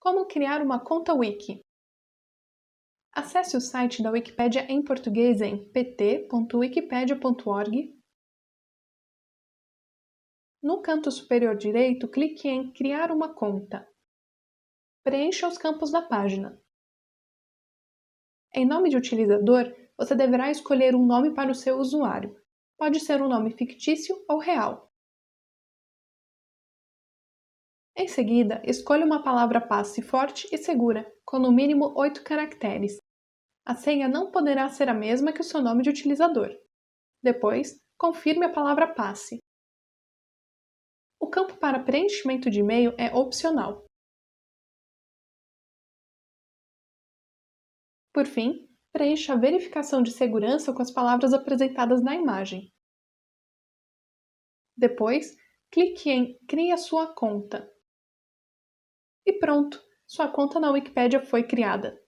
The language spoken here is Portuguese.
Como criar uma conta Wiki? Acesse o site da Wikipédia em português em pt.wikipedia.org. No canto superior direito, clique em Criar uma conta. Preencha os campos da página. Em nome de utilizador, você deverá escolher um nome para o seu usuário. Pode ser um nome fictício ou real. Em seguida, escolha uma palavra passe forte e segura, com no mínimo 8 caracteres. A senha não poderá ser a mesma que o seu nome de utilizador. Depois, confirme a palavra passe. O campo para preenchimento de e-mail é opcional. Por fim, preencha a verificação de segurança com as palavras apresentadas na imagem. Depois, clique em Crie a sua conta e pronto, sua conta na Wikipédia foi criada.